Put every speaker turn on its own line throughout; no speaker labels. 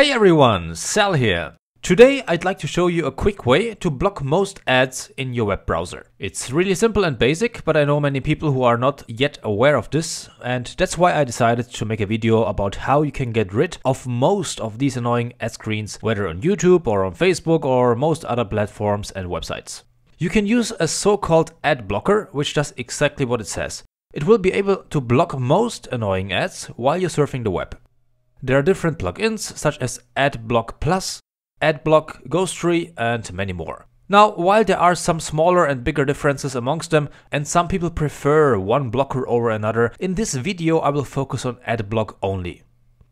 Hey everyone, Sal here. Today I'd like to show you a quick way to block most ads in your web browser. It's really simple and basic, but I know many people who are not yet aware of this and that's why I decided to make a video about how you can get rid of most of these annoying ad screens whether on YouTube or on Facebook or most other platforms and websites. You can use a so-called ad blocker which does exactly what it says. It will be able to block most annoying ads while you're surfing the web. There are different plugins such as AdBlock Plus, AdBlock Ghostree and many more. Now, while there are some smaller and bigger differences amongst them, and some people prefer one blocker over another, in this video I will focus on AdBlock only.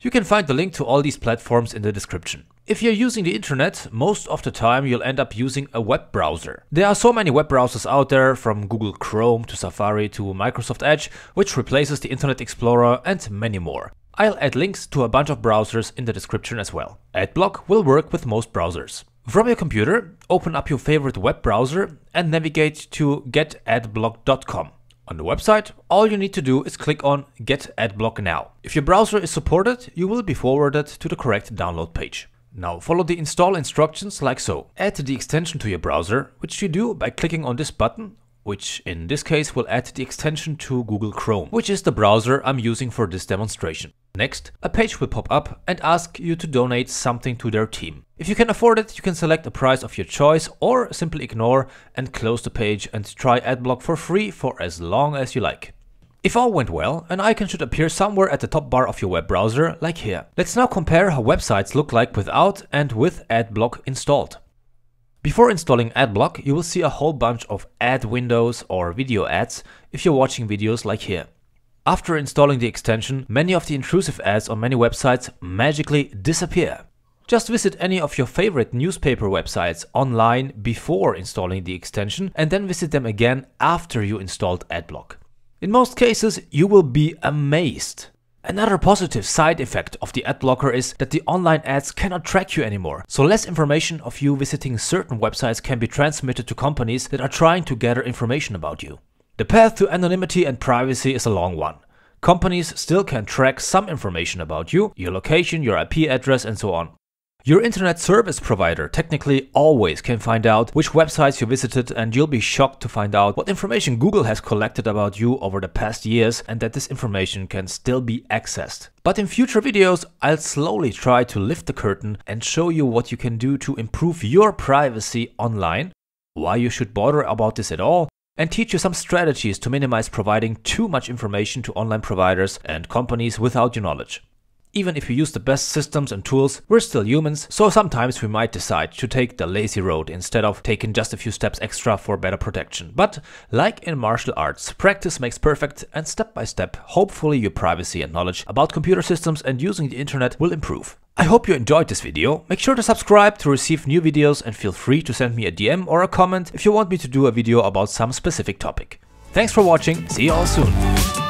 You can find the link to all these platforms in the description. If you're using the internet, most of the time you'll end up using a web browser. There are so many web browsers out there, from Google Chrome to Safari to Microsoft Edge, which replaces the Internet Explorer and many more. I'll add links to a bunch of browsers in the description as well. Adblock will work with most browsers. From your computer, open up your favorite web browser and navigate to getadblock.com. On the website, all you need to do is click on Get Adblock Now. If your browser is supported, you will be forwarded to the correct download page. Now follow the install instructions like so. Add the extension to your browser, which you do by clicking on this button, which in this case will add the extension to Google Chrome, which is the browser I'm using for this demonstration. Next, a page will pop up and ask you to donate something to their team. If you can afford it, you can select a price of your choice or simply ignore and close the page and try Adblock for free for as long as you like. If all went well, an icon should appear somewhere at the top bar of your web browser, like here. Let's now compare how websites look like without and with Adblock installed. Before installing Adblock, you will see a whole bunch of ad windows or video ads if you're watching videos like here. After installing the extension, many of the intrusive ads on many websites magically disappear. Just visit any of your favorite newspaper websites online before installing the extension and then visit them again after you installed Adblock. In most cases, you will be amazed. Another positive side effect of the ad blocker is that the online ads cannot track you anymore, so less information of you visiting certain websites can be transmitted to companies that are trying to gather information about you. The path to anonymity and privacy is a long one. Companies still can track some information about you, your location, your IP address, and so on. Your internet service provider technically always can find out which websites you visited, and you'll be shocked to find out what information Google has collected about you over the past years and that this information can still be accessed. But in future videos, I'll slowly try to lift the curtain and show you what you can do to improve your privacy online, why you should bother about this at all, and teach you some strategies to minimize providing too much information to online providers and companies without your knowledge. Even if we use the best systems and tools, we're still humans, so sometimes we might decide to take the lazy road instead of taking just a few steps extra for better protection. But, like in martial arts, practice makes perfect, and step by step, hopefully your privacy and knowledge about computer systems and using the internet will improve. I hope you enjoyed this video. Make sure to subscribe to receive new videos and feel free to send me a DM or a comment if you want me to do a video about some specific topic. Thanks for watching, see you all soon.